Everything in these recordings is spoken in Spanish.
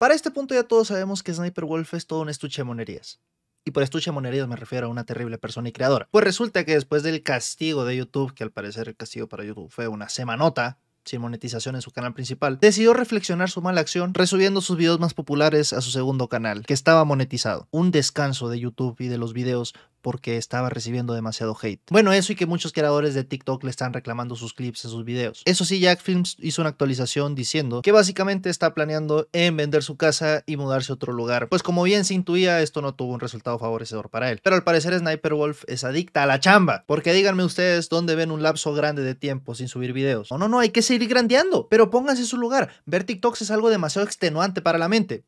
Para este punto ya todos sabemos que Sniper Wolf es todo un estuche de monerías. Y por estuche de monerías me refiero a una terrible persona y creadora. Pues resulta que después del castigo de YouTube, que al parecer el castigo para YouTube fue una semanota, sin monetización en su canal principal, decidió reflexionar su mala acción resubiendo sus videos más populares a su segundo canal, que estaba monetizado. Un descanso de YouTube y de los videos porque estaba recibiendo demasiado hate. Bueno, eso y que muchos creadores de TikTok le están reclamando sus clips en sus videos. Eso sí, Jack Films hizo una actualización diciendo que básicamente está planeando en vender su casa y mudarse a otro lugar. Pues como bien se intuía, esto no tuvo un resultado favorecedor para él. Pero al parecer Sniper Wolf es adicta a la chamba, porque díganme ustedes dónde ven un lapso grande de tiempo sin subir videos. No, no, no, hay que seguir grandeando, pero pónganse en su lugar. Ver TikToks es algo demasiado extenuante para la mente.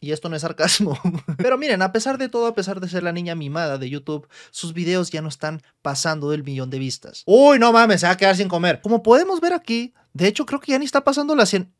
Y esto no es sarcasmo. Pero miren, a pesar de todo, a pesar de ser la niña mimada de YouTube, sus videos ya no están pasando del millón de vistas. Uy, no mames, se va a quedar sin comer. Como podemos ver aquí, de hecho creo que ya ni está pasando la 100...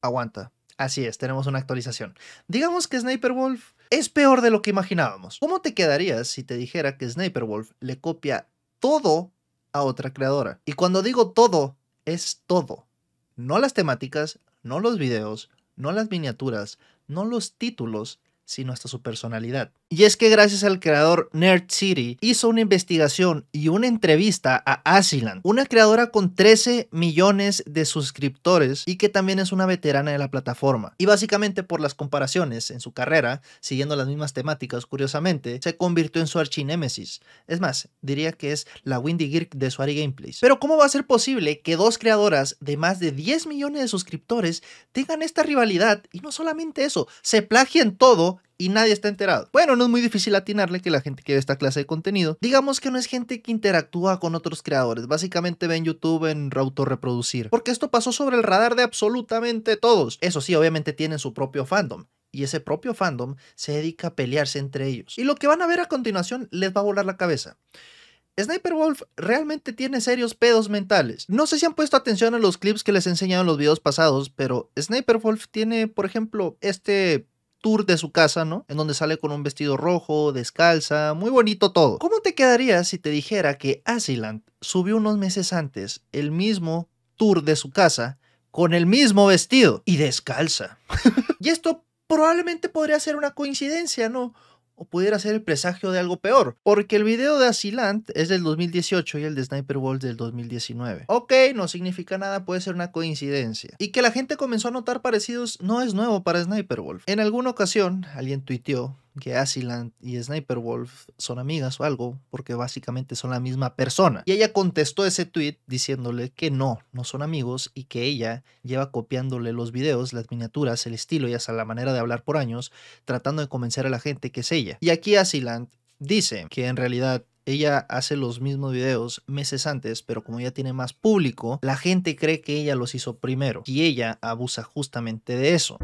Aguanta. Así es, tenemos una actualización. Digamos que Sniper Wolf es peor de lo que imaginábamos. ¿Cómo te quedarías si te dijera que Sniper Wolf le copia todo a otra creadora? Y cuando digo todo, es todo. No las temáticas, no los videos, no las miniaturas, no los títulos, sino hasta su personalidad. Y es que gracias al creador Nerd City hizo una investigación y una entrevista a Asilan, una creadora con 13 millones de suscriptores y que también es una veterana de la plataforma. Y básicamente por las comparaciones en su carrera, siguiendo las mismas temáticas curiosamente, se convirtió en su archinémesis. Es más, diría que es la Windy Geek de Suari Gameplays. Pero ¿cómo va a ser posible que dos creadoras de más de 10 millones de suscriptores tengan esta rivalidad y no solamente eso, se plagien todo y nadie está enterado. Bueno, no es muy difícil atinarle que la gente que ve esta clase de contenido, digamos que no es gente que interactúa con otros creadores, básicamente ven YouTube en reproducir porque esto pasó sobre el radar de absolutamente todos. Eso sí, obviamente tienen su propio fandom, y ese propio fandom se dedica a pelearse entre ellos. Y lo que van a ver a continuación les va a volar la cabeza. Sniper Wolf realmente tiene serios pedos mentales. No sé si han puesto atención a los clips que les he enseñado en los videos pasados, pero Sniper Wolf tiene, por ejemplo, este tour de su casa, ¿no? En donde sale con un vestido rojo, descalza, muy bonito todo. ¿Cómo te quedaría si te dijera que Asilant subió unos meses antes el mismo tour de su casa con el mismo vestido y descalza? y esto probablemente podría ser una coincidencia, ¿no? o pudiera ser el presagio de algo peor, porque el video de Asilant es del 2018 y el de Sniper Wolf del 2019. Ok, no significa nada, puede ser una coincidencia. Y que la gente comenzó a notar parecidos no es nuevo para Sniper Wolf. En alguna ocasión, alguien tuiteó que Asiland y Sniperwolf son amigas o algo, porque básicamente son la misma persona. Y ella contestó ese tweet diciéndole que no, no son amigos y que ella lleva copiándole los videos, las miniaturas, el estilo y hasta la manera de hablar por años, tratando de convencer a la gente que es ella. Y aquí Asiland dice que en realidad ella hace los mismos videos meses antes, pero como ya tiene más público, la gente cree que ella los hizo primero y ella abusa justamente de eso.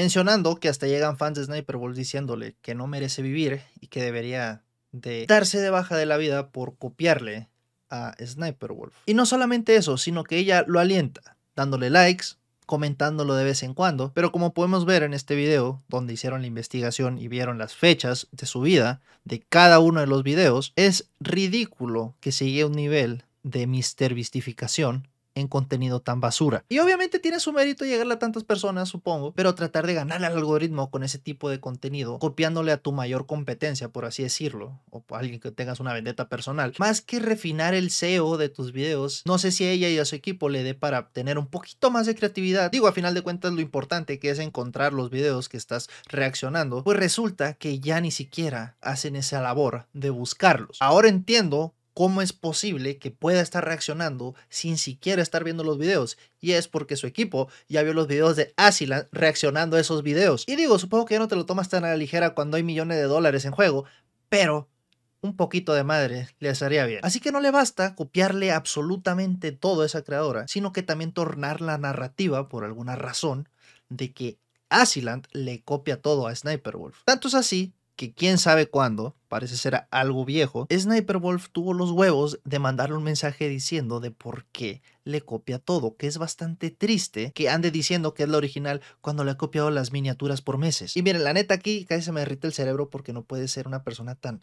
mencionando que hasta llegan fans de Sniper Wolf diciéndole que no merece vivir y que debería de darse de baja de la vida por copiarle a Sniper Wolf. Y no solamente eso, sino que ella lo alienta, dándole likes, comentándolo de vez en cuando, pero como podemos ver en este video, donde hicieron la investigación y vieron las fechas de su vida de cada uno de los videos, es ridículo que siga un nivel de mistervistificación en contenido tan basura. Y obviamente tiene su mérito llegarle a tantas personas, supongo, pero tratar de ganarle al algoritmo con ese tipo de contenido, copiándole a tu mayor competencia, por así decirlo, o alguien que tengas una vendetta personal, más que refinar el SEO de tus videos, no sé si a ella y a su equipo le dé para tener un poquito más de creatividad. Digo, a final de cuentas lo importante que es encontrar los videos que estás reaccionando, pues resulta que ya ni siquiera hacen esa labor de buscarlos. Ahora entiendo ¿Cómo es posible que pueda estar reaccionando sin siquiera estar viendo los videos? Y es porque su equipo ya vio los videos de Asilan reaccionando a esos videos. Y digo, supongo que ya no te lo tomas tan a la ligera cuando hay millones de dólares en juego, pero un poquito de madre le haría bien. Así que no le basta copiarle absolutamente todo a esa creadora, sino que también tornar la narrativa, por alguna razón, de que Asiland le copia todo a Sniper Wolf. Tanto es así que quién sabe cuándo, parece ser algo viejo, Sniper Wolf tuvo los huevos de mandarle un mensaje diciendo de por qué le copia todo, que es bastante triste que ande diciendo que es la original cuando le ha copiado las miniaturas por meses. Y miren, la neta aquí casi se me derrite el cerebro porque no puede ser una persona tan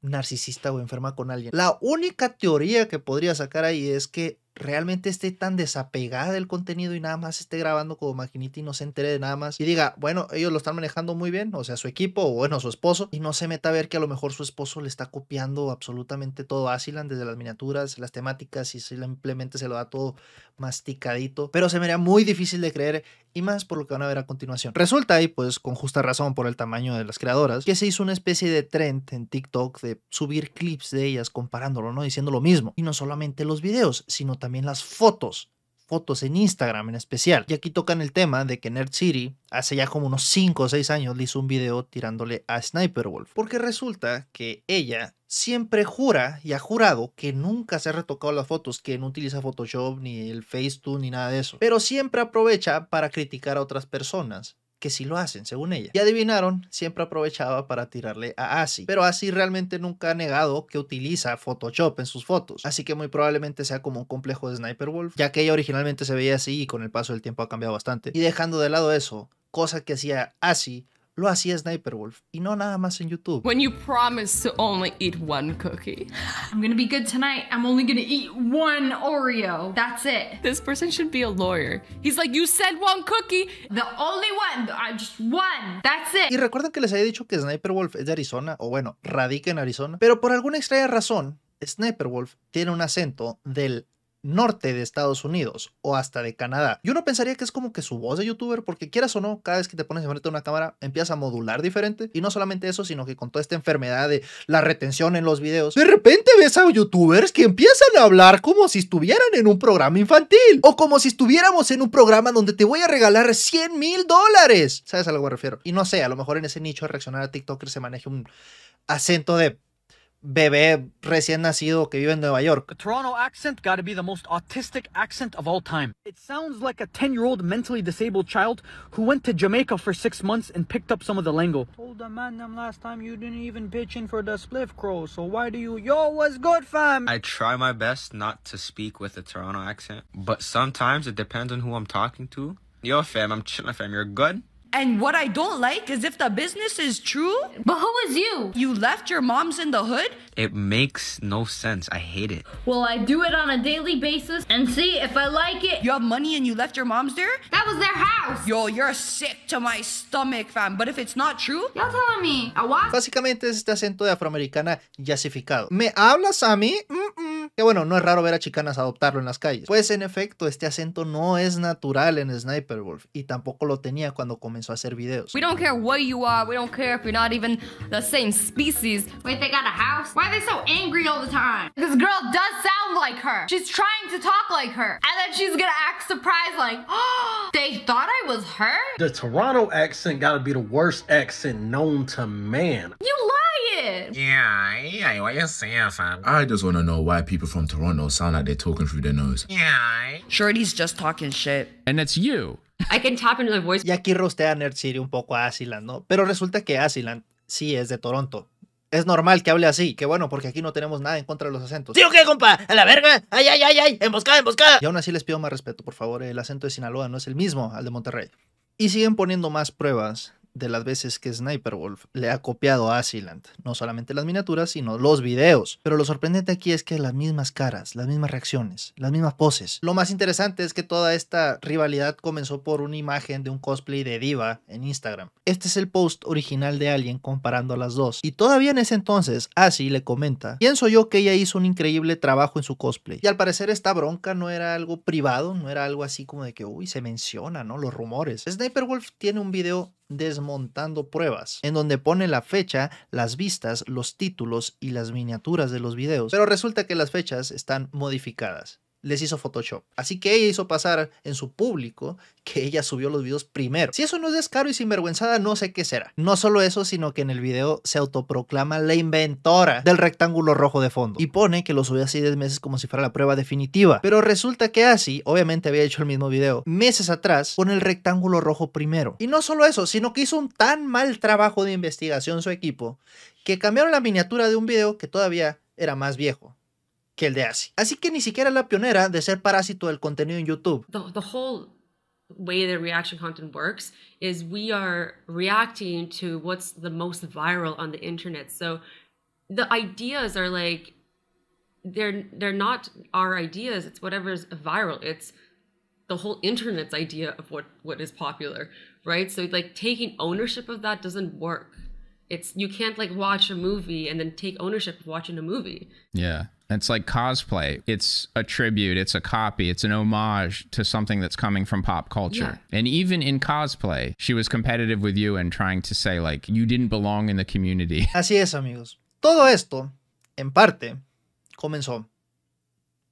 narcisista o enferma con alguien. La única teoría que podría sacar ahí es que realmente esté tan desapegada del contenido y nada más esté grabando como maquinita y no se entere de nada más y diga, bueno, ellos lo están manejando muy bien, o sea, su equipo o bueno, su esposo, y no se meta a ver que a lo mejor su esposo le está copiando absolutamente todo a Asilan, desde las miniaturas, las temáticas y simplemente se lo da todo masticadito, pero se me haría muy difícil de creer y más por lo que van a ver a continuación. Resulta, ahí, pues con justa razón por el tamaño de las creadoras, que se hizo una especie de trend en TikTok de subir clips de ellas comparándolo, ¿no? Diciendo lo mismo. Y no solamente los videos, sino también las fotos, fotos en Instagram en especial. Y aquí tocan el tema de que Nerd City hace ya como unos 5 o 6 años le hizo un video tirándole a Sniper Wolf. Porque resulta que ella siempre jura y ha jurado que nunca se ha retocado las fotos, que no utiliza Photoshop ni el Facetune ni nada de eso. Pero siempre aprovecha para criticar a otras personas que si lo hacen, según ella. Y adivinaron, siempre aprovechaba para tirarle a Asi, pero Asi realmente nunca ha negado que utiliza Photoshop en sus fotos, así que muy probablemente sea como un complejo de Sniper Wolf, ya que ella originalmente se veía así y con el paso del tiempo ha cambiado bastante. Y dejando de lado eso, cosa que hacía Asi lo hacía Sniper Wolf y no nada más en YouTube. When you promise to only eat one cookie. I'm gonna be good tonight. I'm only gonna eat one Oreo. That's it. This person should be a lawyer. He's like, you said one cookie. The only one. I just one. That's it. Y recuerden que les había dicho que Sniper Wolf es de Arizona, o bueno, radica en Arizona. Pero por alguna extraña razón, Sniper Wolf tiene un acento del norte de Estados Unidos o hasta de Canadá. Y uno pensaría que es como que su voz de youtuber, porque quieras o no, cada vez que te pones enfrente de una cámara empieza a modular diferente. Y no solamente eso, sino que con toda esta enfermedad de la retención en los videos, de repente ves a youtubers que empiezan a hablar como si estuvieran en un programa infantil o como si estuviéramos en un programa donde te voy a regalar 100 mil dólares. ¿Sabes a lo que me refiero? Y no sé, a lo mejor en ese nicho de reaccionar a TikToker se maneja un acento de bebé recién nacido que vive en Nueva York. The Toronto accent got to be the most autistic accent of all time. It sounds like a 10-year-old mentally disabled child who went to Jamaica for six months and picked up some of the lingo. Told the man them last time you didn't even pitch in for the spliff crow, so why do you... Yo, what's good, fam? I try my best not to speak with a Toronto accent, but sometimes it depends on who I'm talking to. Yo, fam, I'm chilling, fam. You're good? And what I don't like is if the business is true. But who is you? You left your mom's in the hood? It makes no sense. I hate it. Well, I do it on a daily basis and see if I like it. You have money and you left your mom's there? That was their house. Yo, you're sick to my stomach, fam. But if it's not true, you all telling me. I Básicamente es este acento de afroamericana jazzificado. ¿Me hablas a mí? Mm -mm. Que bueno, no es raro ver a chicanas adoptarlo en las calles. Pues en efecto, este acento no es natural en Sniper Wolf y tampoco lo tenía cuando comenzó a hacer videos. We don't care what you are, we don't care if you're not even the same species. Wait, they got a house? Why are they so angry all the time? This girl does sound like her. She's trying to talk like her. And then she's gonna act surprised like, oh, they thought I was her? The Toronto accent gotta be the worst accent known to man it. Yeah, yeah, what you fam? I just want know why people from Toronto sound like they're talking through their nose. Yeah. Shorty's just talking shit. And that's you. I can tap into the voice. Y aquí rostea a Nerd City un poco a Asilan, ¿no? Pero resulta que Asiland sí es de Toronto. Es normal que hable así, que bueno, porque aquí no tenemos nada en contra de los acentos. ¿Sí qué, compa? ¡A la verga! ¡Ay, ay, ay, ay! ¡Emboscada, emboscada! Y aún así les pido más respeto, por favor. El acento de Sinaloa no es el mismo al de Monterrey. Y siguen poniendo más pruebas de las veces que Sniper Wolf le ha copiado a Asiland no solamente las miniaturas, sino los videos. Pero lo sorprendente aquí es que las mismas caras, las mismas reacciones, las mismas poses. Lo más interesante es que toda esta rivalidad comenzó por una imagen de un cosplay de Diva en Instagram. Este es el post original de alguien comparando a las dos. Y todavía en ese entonces, Asi le comenta, pienso yo que ella hizo un increíble trabajo en su cosplay. Y al parecer esta bronca no era algo privado, no era algo así como de que, uy, se menciona, ¿no? Los rumores. Sniper Wolf tiene un video desmontando pruebas, en donde pone la fecha, las vistas, los títulos y las miniaturas de los videos, pero resulta que las fechas están modificadas les hizo Photoshop. Así que ella hizo pasar en su público que ella subió los videos primero. Si eso no es descaro y sinvergüenzada, no sé qué será. No solo eso, sino que en el video se autoproclama la inventora del rectángulo rojo de fondo y pone que lo subió así 10 meses como si fuera la prueba definitiva. Pero resulta que así, obviamente había hecho el mismo video meses atrás con el rectángulo rojo primero. Y no solo eso, sino que hizo un tan mal trabajo de investigación su equipo que cambiaron la miniatura de un video que todavía era más viejo. que el de ASI. Así que ni siquiera la pionera de ser parásito del contenido en YouTube. The, the whole way that reaction content works is we are reacting to what's the most viral on the internet. So the ideas are like they're they're not our ideas. It's whatever's viral. It's the whole internet's idea of what what is popular, right? So like taking ownership of that doesn't work. It's you can't like watch a movie and then take ownership of watching a movie. Yeah. It's like cosplay. It's a tribute, it's a copy, it's an homage to something that's coming from pop culture. Yeah. And even in cosplay, she was competitive with you and trying to say, like, you didn't belong in the community. Así es, amigos. Todo esto, en parte, comenzó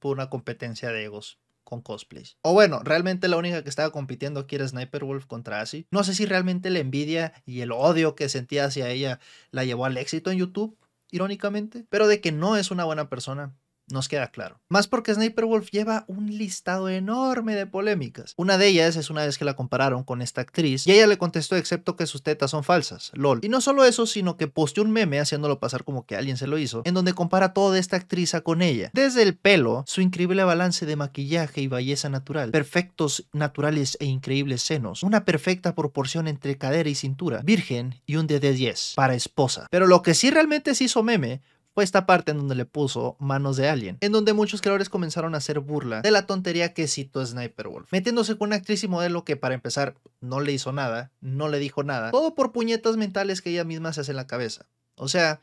por una competencia de egos. con cosplays. O bueno, realmente la única que estaba compitiendo aquí era Sniper Wolf contra Asi. No sé si realmente la envidia y el odio que sentía hacia ella la llevó al éxito en YouTube, irónicamente, pero de que no es una buena persona, nos queda claro. Más porque Sniper Wolf lleva un listado enorme de polémicas. Una de ellas es una vez que la compararon con esta actriz y ella le contestó excepto que sus tetas son falsas, lol. Y no solo eso, sino que posteó un meme haciéndolo pasar como que alguien se lo hizo, en donde compara todo de esta actriz con ella. Desde el pelo, su increíble balance de maquillaje y belleza natural, perfectos naturales e increíbles senos, una perfecta proporción entre cadera y cintura, virgen y un de 10 para esposa. Pero lo que sí realmente se hizo meme esta parte en donde le puso manos de alguien en donde muchos creadores comenzaron a hacer burla de la tontería que citó Sniper Wolf, metiéndose con una actriz y modelo que para empezar no le hizo nada, no le dijo nada, todo por puñetas mentales que ella misma se hace en la cabeza. O sea,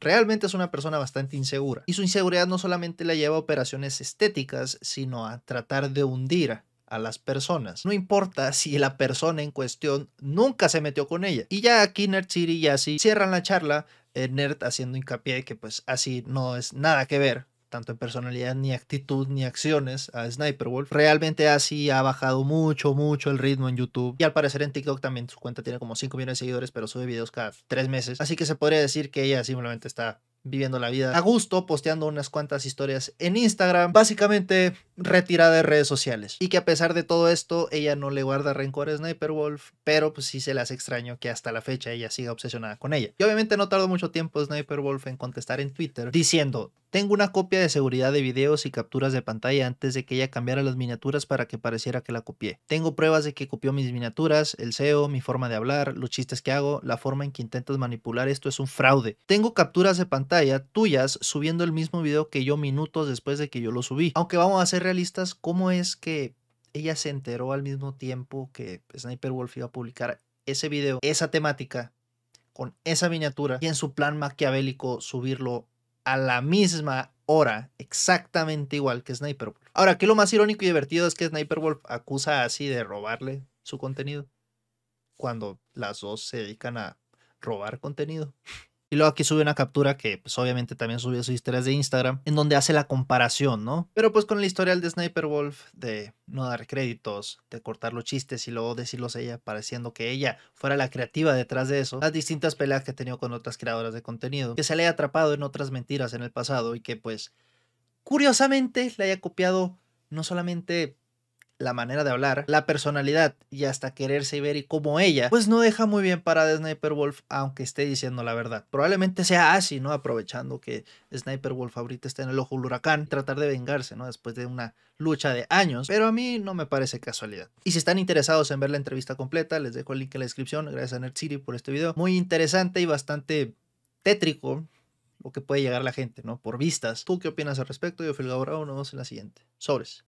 Realmente es una persona bastante insegura y su inseguridad no solamente la lleva a operaciones estéticas, sino a tratar de hundir a a las personas. No importa si la persona en cuestión nunca se metió con ella. Y ya aquí Nerd City y así cierran la charla, eh, Nerd haciendo hincapié que pues así no es nada que ver tanto en personalidad, ni actitud, ni acciones a Sniper Wolf. Realmente así ha bajado mucho, mucho el ritmo en YouTube. Y al parecer en TikTok también su cuenta tiene como 5 millones de seguidores, pero sube videos cada 3 meses. Así que se podría decir que ella simplemente está viviendo la vida a gusto, posteando unas cuantas historias en Instagram, básicamente retirada de redes sociales. Y que a pesar de todo esto, ella no le guarda rencor a Sniper Wolf, pero pues sí se le hace extraño que hasta la fecha ella siga obsesionada con ella. Y obviamente no tardó mucho tiempo Sniper Wolf en contestar en Twitter diciendo, tengo una copia de seguridad de videos y capturas de pantalla antes de que ella cambiara las miniaturas para que pareciera que la copié. Tengo pruebas de que copió mis miniaturas, el SEO, mi forma de hablar, los chistes que hago, la forma en que intentas manipular esto es un fraude. Tengo capturas de pantalla tuyas subiendo el mismo video que yo minutos después de que yo lo subí. Aunque vamos a ser realistas, ¿cómo es que ella se enteró al mismo tiempo que Sniper Wolf iba a publicar ese video, esa temática, con esa miniatura y en su plan maquiavélico subirlo a la misma hora, exactamente igual que Sniper Wolf. Ahora, que lo más irónico y divertido es que Sniper Wolf acusa así de robarle su contenido, cuando las dos se dedican a robar contenido. Y luego aquí sube una captura que pues, obviamente también subió sus historias de Instagram, en donde hace la comparación, ¿no? Pero pues con el historial de Sniper Wolf de no dar créditos, de cortar los chistes y luego decirlos a ella, pareciendo que ella fuera la creativa detrás de eso, las distintas peleas que ha tenido con otras creadoras de contenido, que se le haya atrapado en otras mentiras en el pasado y que pues curiosamente le haya copiado no solamente la manera de hablar, la personalidad y hasta quererse ver y como ella, pues no deja muy bien para Sniper Wolf aunque esté diciendo la verdad. Probablemente sea así, ¿no? Aprovechando que Sniper Wolf ahorita está en el ojo del huracán, tratar de vengarse, ¿no? Después de una lucha de años, pero a mí no me parece casualidad. Y si están interesados en ver la entrevista completa, les dejo el link en la descripción. Gracias a Nerd City por este video. Muy interesante y bastante tétrico lo que puede llegar la gente, ¿no? Por vistas. ¿Tú qué opinas al respecto? Yo fui el nos vemos en la siguiente. Sobres.